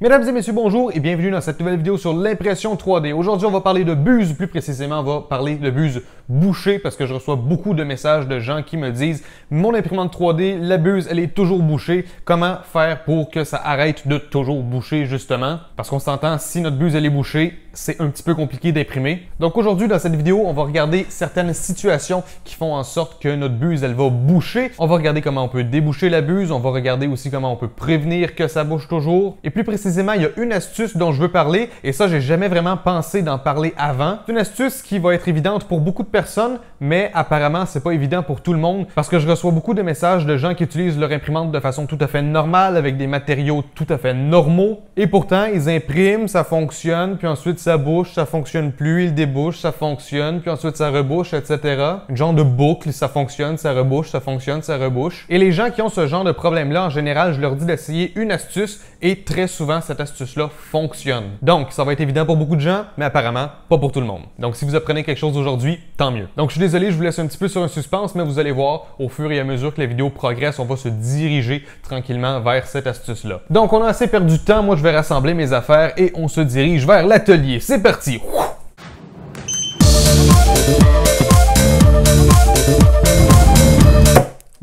Mesdames et messieurs, bonjour et bienvenue dans cette nouvelle vidéo sur l'impression 3D. Aujourd'hui, on va parler de buse, plus précisément, on va parler de buse boucher parce que je reçois beaucoup de messages de gens qui me disent mon imprimante 3D, la buse, elle est toujours bouchée. Comment faire pour que ça arrête de toujours boucher justement? Parce qu'on s'entend, si notre buse elle est bouchée, c'est un petit peu compliqué d'imprimer. Donc aujourd'hui, dans cette vidéo, on va regarder certaines situations qui font en sorte que notre buse, elle va boucher. On va regarder comment on peut déboucher la buse. On va regarder aussi comment on peut prévenir que ça bouche toujours. Et plus précisément, il y a une astuce dont je veux parler. Et ça, j'ai jamais vraiment pensé d'en parler avant. une astuce qui va être évidente pour beaucoup de personnes mais apparemment, c'est pas évident pour tout le monde parce que je reçois beaucoup de messages de gens qui utilisent leur imprimante de façon tout à fait normale, avec des matériaux tout à fait normaux, et pourtant, ils impriment, ça fonctionne, puis ensuite ça bouche, ça fonctionne plus, ils débouchent, ça fonctionne, puis ensuite ça rebouche, etc. Une genre de boucle, ça fonctionne, ça rebouche, ça fonctionne, ça rebouche. Et les gens qui ont ce genre de problème-là, en général, je leur dis d'essayer une astuce, et très souvent, cette astuce-là fonctionne. Donc, ça va être évident pour beaucoup de gens, mais apparemment, pas pour tout le monde. Donc, si vous apprenez quelque chose aujourd'hui, mieux. Donc je suis désolé, je vous laisse un petit peu sur un suspense, mais vous allez voir, au fur et à mesure que la vidéo progresse, on va se diriger tranquillement vers cette astuce-là. Donc on a assez perdu de temps, moi je vais rassembler mes affaires et on se dirige vers l'atelier. C'est parti!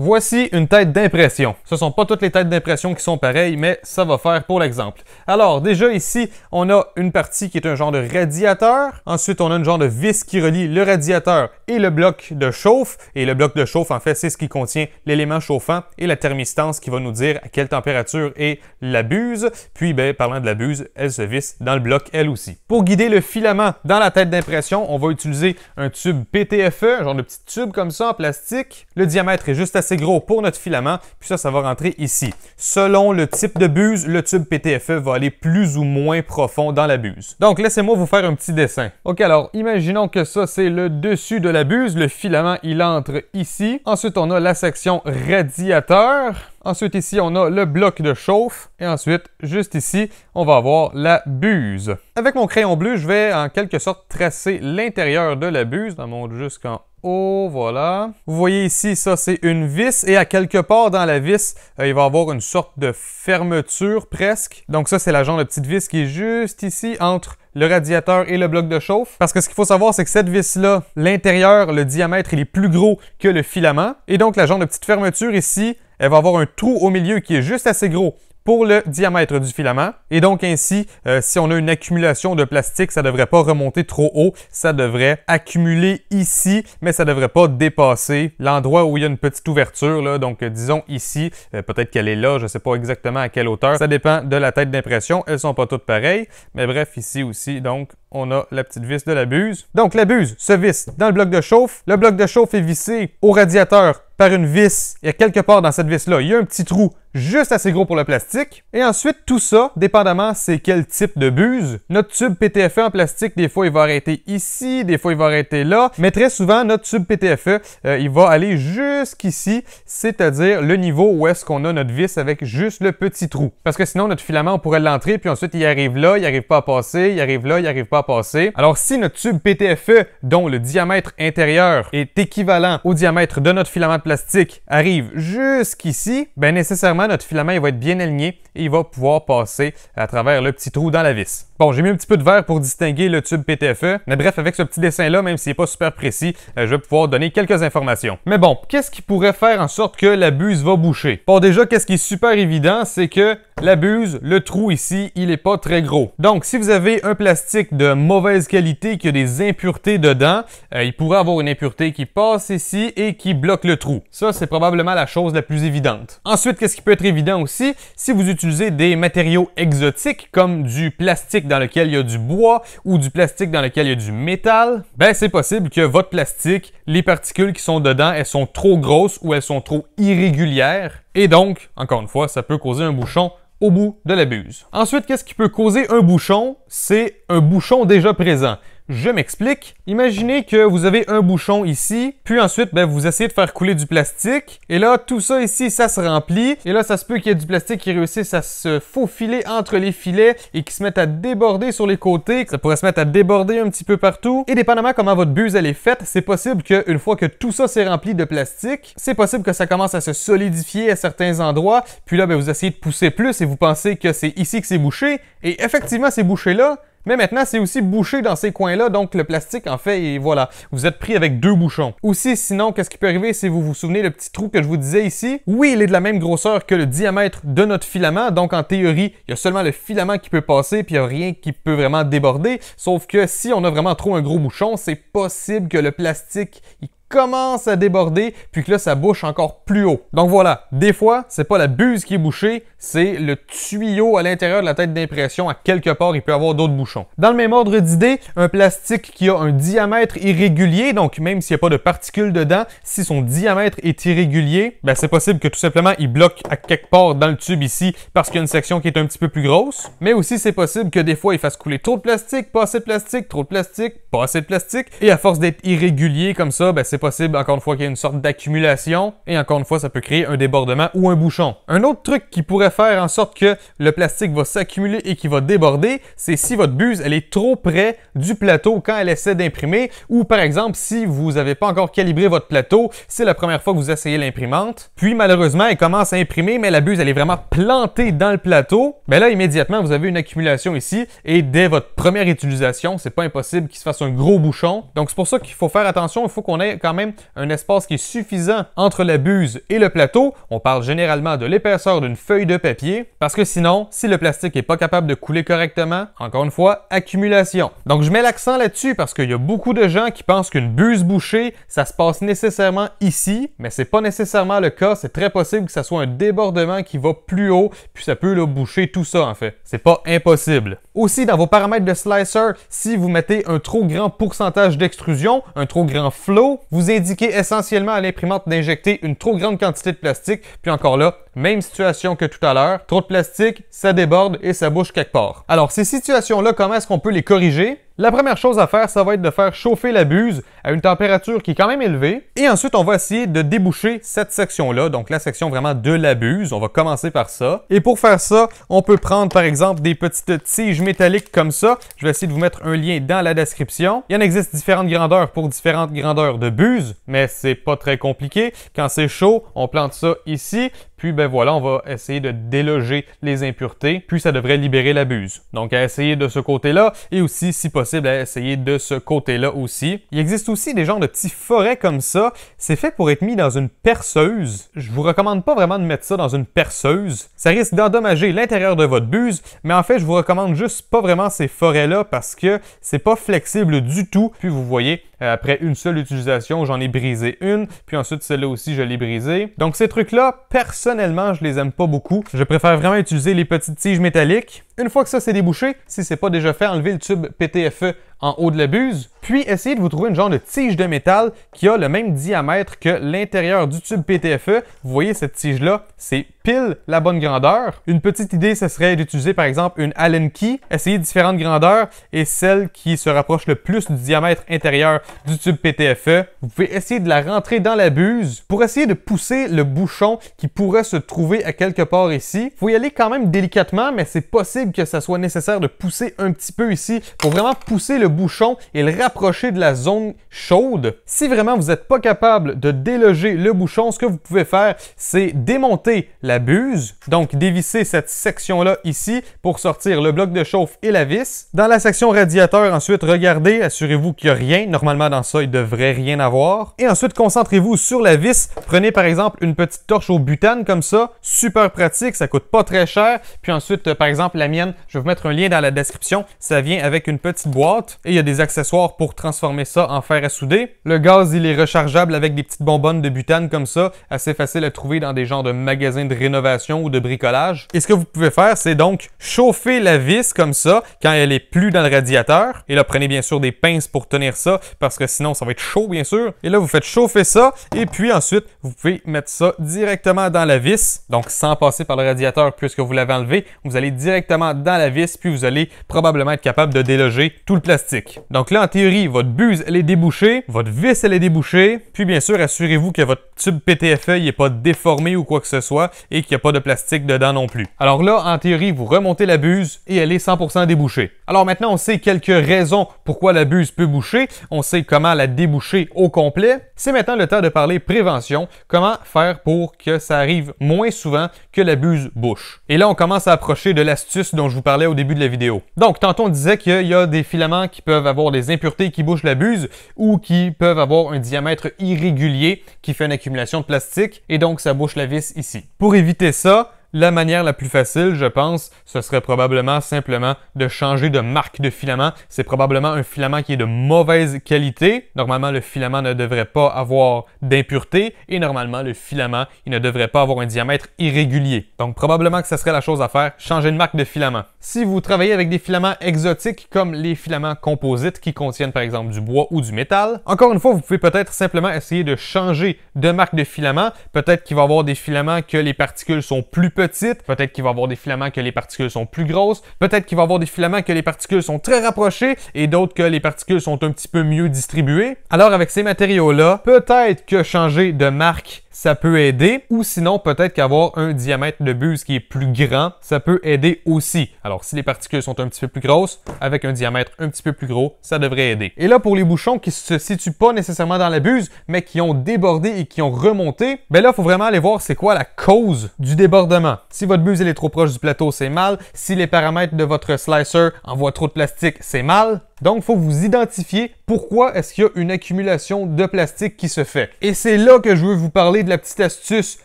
Voici une tête d'impression. Ce ne sont pas toutes les têtes d'impression qui sont pareilles, mais ça va faire pour l'exemple. Alors, déjà ici, on a une partie qui est un genre de radiateur. Ensuite, on a une genre de vis qui relie le radiateur et le bloc de chauffe. Et le bloc de chauffe, en fait, c'est ce qui contient l'élément chauffant et la thermistance qui va nous dire à quelle température est la buse. Puis, ben, parlant de la buse, elle se visse dans le bloc elle aussi. Pour guider le filament dans la tête d'impression, on va utiliser un tube PTFE, un genre de petit tube comme ça en plastique. Le diamètre est juste assez c'est gros pour notre filament, puis ça, ça va rentrer ici. Selon le type de buse, le tube PTFE va aller plus ou moins profond dans la buse. Donc, laissez-moi vous faire un petit dessin. OK, alors, imaginons que ça, c'est le dessus de la buse. Le filament, il entre ici. Ensuite, on a la section radiateur. Ensuite, ici, on a le bloc de chauffe. Et ensuite, juste ici, on va avoir la buse. Avec mon crayon bleu, je vais en quelque sorte tracer l'intérieur de la buse. J'en monte jusqu'en Oh, voilà. Vous voyez ici, ça, c'est une vis. Et à quelque part dans la vis, euh, il va y avoir une sorte de fermeture presque. Donc ça, c'est la genre de petite vis qui est juste ici entre le radiateur et le bloc de chauffe. Parce que ce qu'il faut savoir, c'est que cette vis-là, l'intérieur, le diamètre, il est plus gros que le filament. Et donc, la genre de petite fermeture ici, elle va avoir un trou au milieu qui est juste assez gros pour le diamètre du filament. Et donc ainsi, euh, si on a une accumulation de plastique, ça ne devrait pas remonter trop haut, ça devrait accumuler ici, mais ça ne devrait pas dépasser l'endroit où il y a une petite ouverture. Là. Donc euh, disons ici, euh, peut-être qu'elle est là, je ne sais pas exactement à quelle hauteur. Ça dépend de la tête d'impression, elles sont pas toutes pareilles. Mais bref, ici aussi, donc on a la petite vis de la buse. Donc la buse se visse dans le bloc de chauffe. Le bloc de chauffe est vissé au radiateur par une vis. Il y a quelque part dans cette vis-là, il y a un petit trou juste assez gros pour le plastique. Et ensuite, tout ça, dépendamment c'est quel type de buse, notre tube PTFE en plastique, des fois il va arrêter ici, des fois il va arrêter là, mais très souvent notre tube PTFE, euh, il va aller jusqu'ici, c'est-à-dire le niveau où est-ce qu'on a notre vis avec juste le petit trou. Parce que sinon notre filament, on pourrait l'entrer, puis ensuite il arrive là, il arrive pas à passer, il arrive là, il arrive pas passer. Alors si notre tube PTFE, dont le diamètre intérieur est équivalent au diamètre de notre filament de plastique, arrive jusqu'ici, ben nécessairement notre filament va être bien aligné et il va pouvoir passer à travers le petit trou dans la vis. Bon, j'ai mis un petit peu de verre pour distinguer le tube PTFE, mais bref, avec ce petit dessin-là, même s'il n'est pas super précis, euh, je vais pouvoir donner quelques informations. Mais bon, qu'est-ce qui pourrait faire en sorte que la buse va boucher? Bon, déjà, qu'est-ce qui est super évident, c'est que la buse, le trou ici, il est pas très gros. Donc, si vous avez un plastique de mauvaise qualité qui a des impuretés dedans, euh, il pourrait avoir une impureté qui passe ici et qui bloque le trou. Ça, c'est probablement la chose la plus évidente. Ensuite, qu'est-ce qui peut être évident aussi? Si vous utilisez des matériaux exotiques comme du plastique dans lequel il y a du bois ou du plastique dans lequel il y a du métal, ben c'est possible que votre plastique, les particules qui sont dedans, elles sont trop grosses ou elles sont trop irrégulières. Et donc, encore une fois, ça peut causer un bouchon au bout de la buse. Ensuite, qu'est-ce qui peut causer un bouchon? C'est un bouchon déjà présent. Je m'explique. Imaginez que vous avez un bouchon ici, puis ensuite ben, vous essayez de faire couler du plastique, et là tout ça ici ça se remplit, et là ça se peut qu'il y ait du plastique qui réussisse à se faufiler entre les filets et qui se mette à déborder sur les côtés, ça pourrait se mettre à déborder un petit peu partout, et dépendamment comment votre buse elle est faite, c'est possible qu'une fois que tout ça s'est rempli de plastique, c'est possible que ça commence à se solidifier à certains endroits, puis là ben, vous essayez de pousser plus et vous pensez que c'est ici que c'est bouché, et effectivement ces bouché là, mais maintenant, c'est aussi bouché dans ces coins-là, donc le plastique, en fait, et voilà, vous êtes pris avec deux bouchons. Aussi, sinon, qu'est-ce qui peut arriver si vous vous souvenez le petit trou que je vous disais ici? Oui, il est de la même grosseur que le diamètre de notre filament, donc en théorie, il y a seulement le filament qui peut passer, puis il n'y a rien qui peut vraiment déborder, sauf que si on a vraiment trop un gros bouchon, c'est possible que le plastique, il commence à déborder, puis que là, ça bouche encore plus haut. Donc voilà, des fois, c'est pas la buse qui est bouchée, c'est le tuyau à l'intérieur de la tête d'impression. À quelque part, il peut avoir d'autres bouchons. Dans le même ordre d'idée, un plastique qui a un diamètre irrégulier, donc même s'il n'y a pas de particules dedans, si son diamètre est irrégulier, ben c'est possible que tout simplement il bloque à quelque part dans le tube ici parce qu'il y a une section qui est un petit peu plus grosse. Mais aussi, c'est possible que des fois, il fasse couler trop de plastique, pas assez de plastique, trop de plastique, pas assez de plastique. Et à force d'être irrégulier comme ça, ben c'est possible, encore une fois, qu'il y ait une sorte d'accumulation. Et encore une fois, ça peut créer un débordement ou un bouchon. Un autre truc qui pourrait faire en sorte que le plastique va s'accumuler et qu'il va déborder, c'est si votre buse, elle est trop près du plateau quand elle essaie d'imprimer. Ou par exemple, si vous n'avez pas encore calibré votre plateau, c'est la première fois que vous essayez l'imprimante. Puis malheureusement, elle commence à imprimer, mais la buse, elle est vraiment plantée dans le plateau. Mais ben là, immédiatement, vous avez une accumulation ici. Et dès votre première utilisation, c'est pas impossible qu'il se fasse un gros bouchon. Donc c'est pour ça qu'il faut faire attention. Il faut qu'on ait quand même un espace qui est suffisant entre la buse et le plateau. On parle généralement de l'épaisseur d'une feuille de papier, parce que sinon, si le plastique n'est pas capable de couler correctement, encore une fois, accumulation. Donc je mets l'accent là-dessus parce qu'il y a beaucoup de gens qui pensent qu'une buse bouchée, ça se passe nécessairement ici, mais c'est pas nécessairement le cas. C'est très possible que ça soit un débordement qui va plus haut, puis ça peut le boucher tout ça en fait. C'est pas impossible. Aussi, dans vos paramètres de slicer, si vous mettez un trop grand pourcentage d'extrusion, un trop grand flow, vous vous indiquez essentiellement à l'imprimante d'injecter une trop grande quantité de plastique, puis encore là, même situation que tout à l'heure, trop de plastique, ça déborde et ça bouge quelque part. Alors ces situations-là, comment est-ce qu'on peut les corriger la première chose à faire, ça va être de faire chauffer la buse à une température qui est quand même élevée. Et ensuite, on va essayer de déboucher cette section-là, donc la section vraiment de la buse. On va commencer par ça. Et pour faire ça, on peut prendre par exemple des petites tiges métalliques comme ça. Je vais essayer de vous mettre un lien dans la description. Il en existe différentes grandeurs pour différentes grandeurs de buse, mais c'est pas très compliqué. Quand c'est chaud, on plante ça ici. Puis ben voilà, on va essayer de déloger les impuretés, puis ça devrait libérer la buse. Donc à essayer de ce côté-là et aussi si possible à essayer de ce côté-là aussi. Il existe aussi des genres de petits forêts comme ça, c'est fait pour être mis dans une perceuse. Je vous recommande pas vraiment de mettre ça dans une perceuse, ça risque d'endommager l'intérieur de votre buse, mais en fait, je vous recommande juste pas vraiment ces forêts-là parce que c'est pas flexible du tout. Puis vous voyez, euh, après une seule utilisation, j'en ai brisé une, puis ensuite celle-là aussi je l'ai brisée. Donc ces trucs-là, personne personnellement, je les aime pas beaucoup. Je préfère vraiment utiliser les petites tiges métalliques. Une fois que ça s'est débouché, si c'est pas déjà fait, enlevez le tube PTFE en haut de la buse, puis essayez de vous trouver une genre de tige de métal qui a le même diamètre que l'intérieur du tube PTFE. Vous voyez cette tige-là, c'est pile la bonne grandeur. Une petite idée, ce serait d'utiliser par exemple une Allen key, Essayez différentes grandeurs et celle qui se rapproche le plus du diamètre intérieur du tube PTFE. Vous pouvez essayer de la rentrer dans la buse pour essayer de pousser le bouchon qui pourrait se trouver à quelque part ici. Faut y aller quand même délicatement, mais c'est possible que ça soit nécessaire de pousser un petit peu ici pour vraiment pousser le bouchon et le rapprocher de la zone chaude. Si vraiment vous n'êtes pas capable de déloger le bouchon, ce que vous pouvez faire, c'est démonter la buse, donc dévisser cette section-là ici pour sortir le bloc de chauffe et la vis. Dans la section radiateur, ensuite, regardez, assurez-vous qu'il n'y a rien. Normalement, dans ça, il devrait rien avoir. Et ensuite, concentrez-vous sur la vis. Prenez par exemple une petite torche au butane comme ça, super pratique, ça coûte pas très cher. Puis ensuite, euh, par exemple, la mienne, je vais vous mettre un lien dans la description. Ça vient avec une petite boîte et il y a des accessoires pour transformer ça en fer à souder. Le gaz, il est rechargeable avec des petites bonbonnes de butane comme ça, assez facile à trouver dans des genres de magasins de rénovation ou de bricolage. Et ce que vous pouvez faire, c'est donc chauffer la vis comme ça quand elle est plus dans le radiateur. Et là, prenez bien sûr des pinces pour tenir ça parce que sinon, ça va être chaud bien sûr. Et là, vous faites chauffer ça et puis ensuite, vous pouvez mettre ça directement dans la vis, donc sans passer par le radiateur puisque vous l'avez enlevé. Vous allez directement dans la vis puis vous allez probablement être capable de déloger tout le plastique donc là, en théorie, votre buse, elle est débouchée, votre vis, elle est débouchée, puis bien sûr, assurez-vous que votre tube PTFE n'est pas déformé ou quoi que ce soit et qu'il n'y a pas de plastique dedans non plus. Alors là, en théorie, vous remontez la buse et elle est 100% débouchée. Alors maintenant, on sait quelques raisons pourquoi la buse peut boucher, on sait comment la déboucher au complet. C'est maintenant le temps de parler prévention, comment faire pour que ça arrive moins souvent que la buse bouche. Et là, on commence à approcher de l'astuce dont je vous parlais au début de la vidéo. Donc, tantôt on disait qu'il y a des filaments qui peuvent avoir des impuretés qui bouchent la buse ou qui peuvent avoir un diamètre irrégulier qui fait une accumulation de plastique et donc ça bouche la vis ici. Pour éviter ça, la manière la plus facile, je pense, ce serait probablement simplement de changer de marque de filament. C'est probablement un filament qui est de mauvaise qualité. Normalement, le filament ne devrait pas avoir d'impureté et normalement, le filament, il ne devrait pas avoir un diamètre irrégulier. Donc, probablement que ce serait la chose à faire, changer de marque de filament. Si vous travaillez avec des filaments exotiques comme les filaments composites qui contiennent par exemple du bois ou du métal, encore une fois, vous pouvez peut-être simplement essayer de changer de marque de filament. Peut-être qu'il va y avoir des filaments que les particules sont plus Petite, peut-être qu'il va avoir des filaments que les particules sont plus grosses, peut-être qu'il va avoir des filaments que les particules sont très rapprochées et d'autres que les particules sont un petit peu mieux distribuées. Alors avec ces matériaux-là, peut-être que changer de marque ça peut aider. Ou sinon, peut-être qu'avoir un diamètre de buse qui est plus grand, ça peut aider aussi. Alors, si les particules sont un petit peu plus grosses, avec un diamètre un petit peu plus gros, ça devrait aider. Et là, pour les bouchons qui se situent pas nécessairement dans la buse, mais qui ont débordé et qui ont remonté, ben là, il faut vraiment aller voir c'est quoi la cause du débordement. Si votre buse elle est trop proche du plateau, c'est mal. Si les paramètres de votre slicer envoient trop de plastique, c'est mal. Donc, il faut vous identifier pourquoi est-ce qu'il y a une accumulation de plastique qui se fait. Et c'est là que je veux vous parler de la petite astuce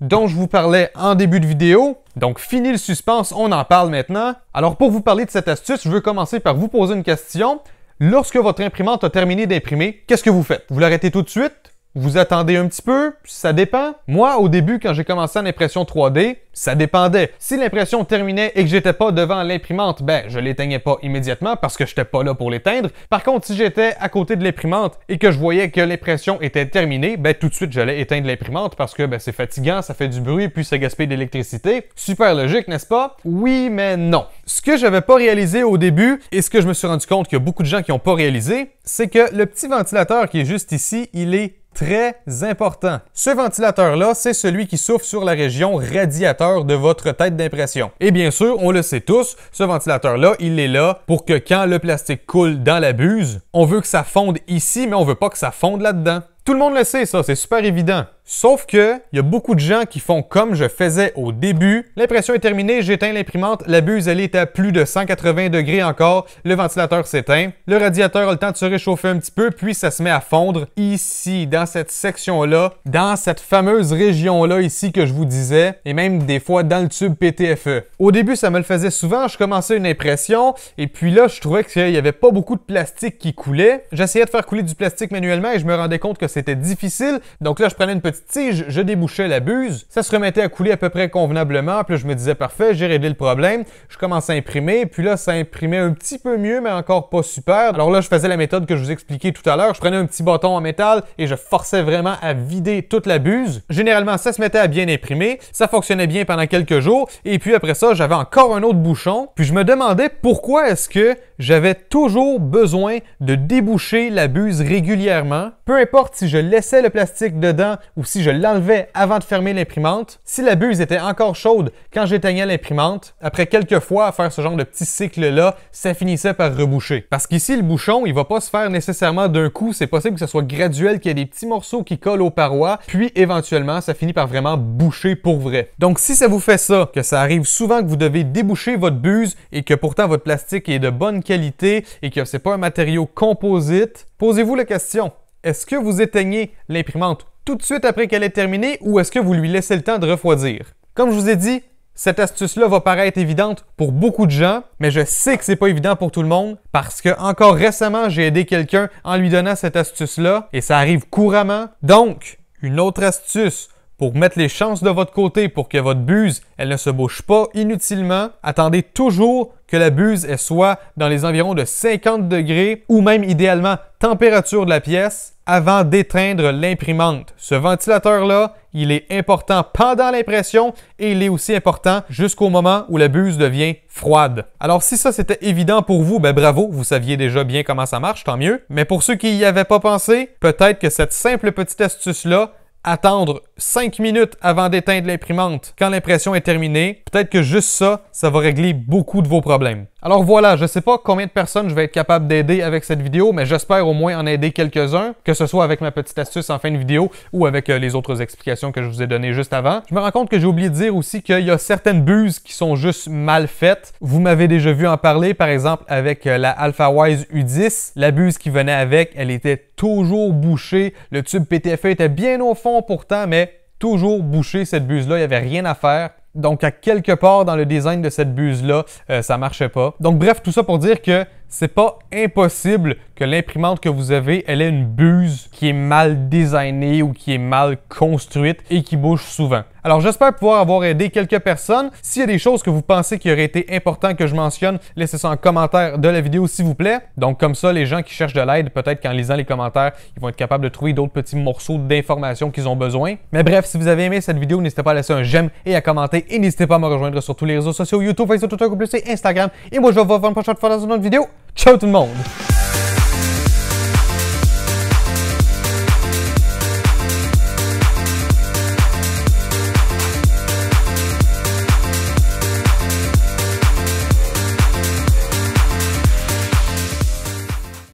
dont je vous parlais en début de vidéo. Donc, fini le suspense, on en parle maintenant. Alors, pour vous parler de cette astuce, je veux commencer par vous poser une question. Lorsque votre imprimante a terminé d'imprimer, qu'est-ce que vous faites? Vous l'arrêtez tout de suite? Vous attendez un petit peu, ça dépend. Moi, au début, quand j'ai commencé en impression 3D, ça dépendait. Si l'impression terminait et que j'étais pas devant l'imprimante, ben je l'éteignais pas immédiatement parce que j'étais pas là pour l'éteindre. Par contre, si j'étais à côté de l'imprimante et que je voyais que l'impression était terminée, ben tout de suite j'allais éteindre l'imprimante parce que ben, c'est fatigant, ça fait du bruit puis ça gaspille de l'électricité. Super logique, n'est-ce pas Oui, mais non. Ce que j'avais pas réalisé au début et ce que je me suis rendu compte qu'il y a beaucoup de gens qui ont pas réalisé, c'est que le petit ventilateur qui est juste ici, il est Très important. Ce ventilateur-là, c'est celui qui souffle sur la région radiateur de votre tête d'impression. Et bien sûr, on le sait tous, ce ventilateur-là, il est là pour que quand le plastique coule dans la buse, on veut que ça fonde ici, mais on veut pas que ça fonde là-dedans. Tout le monde le sait, ça, c'est super évident. Sauf que, il y a beaucoup de gens qui font comme je faisais au début. L'impression est terminée, j'éteins l'imprimante, la buse elle est à plus de 180 degrés encore, le ventilateur s'éteint, le radiateur a le temps de se réchauffer un petit peu, puis ça se met à fondre ici, dans cette section-là, dans cette fameuse région-là ici que je vous disais, et même des fois dans le tube PTFE. Au début, ça me le faisait souvent, je commençais une impression, et puis là, je trouvais qu'il n'y avait pas beaucoup de plastique qui coulait. J'essayais de faire couler du plastique manuellement et je me rendais compte que c'était difficile, donc là, je prenais une petite tige, je, débouchais la buse, ça se remettait à couler à peu près convenablement. Puis là, je me disais, parfait, j'ai réglé le problème. Je commençais à imprimer. Puis là, ça imprimait un petit peu mieux, mais encore pas super. Alors là, je faisais la méthode que je vous expliquais tout à l'heure. Je prenais un petit bâton en métal et je forçais vraiment à vider toute la buse. Généralement, ça se mettait à bien imprimer. Ça fonctionnait bien pendant quelques jours. Et puis après ça, j'avais encore un autre bouchon. Puis je me demandais pourquoi est-ce que j'avais toujours besoin de déboucher la buse régulièrement. Peu importe si je laissais le plastique dedans ou si je l'enlevais avant de fermer l'imprimante, si la buse était encore chaude quand j'éteignais l'imprimante, après quelques fois à faire ce genre de petit cycle-là, ça finissait par reboucher. Parce qu'ici, le bouchon, il va pas se faire nécessairement d'un coup, c'est possible que ce soit graduel, qu'il y ait des petits morceaux qui collent aux parois, puis éventuellement, ça finit par vraiment boucher pour vrai. Donc si ça vous fait ça, que ça arrive souvent que vous devez déboucher votre buse et que pourtant votre plastique est de bonne qualité et que c'est pas un matériau composite, posez-vous la question, est-ce que vous éteignez l'imprimante tout de suite après qu'elle est terminée ou est-ce que vous lui laissez le temps de refroidir? Comme je vous ai dit, cette astuce-là va paraître évidente pour beaucoup de gens, mais je sais que c'est pas évident pour tout le monde parce que encore récemment, j'ai aidé quelqu'un en lui donnant cette astuce-là et ça arrive couramment. Donc, une autre astuce pour mettre les chances de votre côté pour que votre buse elle ne se bouge pas inutilement, attendez toujours que la buse elle soit dans les environs de 50 degrés ou même idéalement température de la pièce avant d'éteindre l'imprimante. Ce ventilateur-là, il est important pendant l'impression et il est aussi important jusqu'au moment où la buse devient froide. Alors si ça c'était évident pour vous, ben bravo, vous saviez déjà bien comment ça marche, tant mieux. Mais pour ceux qui n'y avaient pas pensé, peut-être que cette simple petite astuce-là attendre 5 minutes avant d'éteindre l'imprimante quand l'impression est terminée, peut-être que juste ça, ça va régler beaucoup de vos problèmes. Alors voilà, je ne sais pas combien de personnes je vais être capable d'aider avec cette vidéo, mais j'espère au moins en aider quelques-uns, que ce soit avec ma petite astuce en fin de vidéo ou avec euh, les autres explications que je vous ai données juste avant. Je me rends compte que j'ai oublié de dire aussi qu'il y a certaines buses qui sont juste mal faites. Vous m'avez déjà vu en parler, par exemple, avec euh, la AlphaWise U10. La buse qui venait avec, elle était toujours bouchée. Le tube PTFE était bien au fond pourtant, mais toujours bouché cette buse-là, il n'y avait rien à faire. Donc, à quelque part dans le design de cette buse-là, euh, ça marchait pas. Donc, bref, tout ça pour dire que c'est pas impossible que l'imprimante que vous avez, elle ait une buse qui est mal designée ou qui est mal construite et qui bouge souvent. Alors j'espère pouvoir avoir aidé quelques personnes. S'il y a des choses que vous pensez qui auraient été important que je mentionne, laissez ça en commentaire de la vidéo s'il vous plaît. Donc comme ça, les gens qui cherchent de l'aide, peut-être qu'en lisant les commentaires, ils vont être capables de trouver d'autres petits morceaux d'informations qu'ils ont besoin. Mais bref, si vous avez aimé cette vidéo, n'hésitez pas à laisser un j'aime et à commenter. Et n'hésitez pas à me rejoindre sur tous les réseaux sociaux, YouTube, Facebook, Twitter, Google, Instagram. Et moi je vous revois une prochaine fois dans une autre vidéo. Choten monde.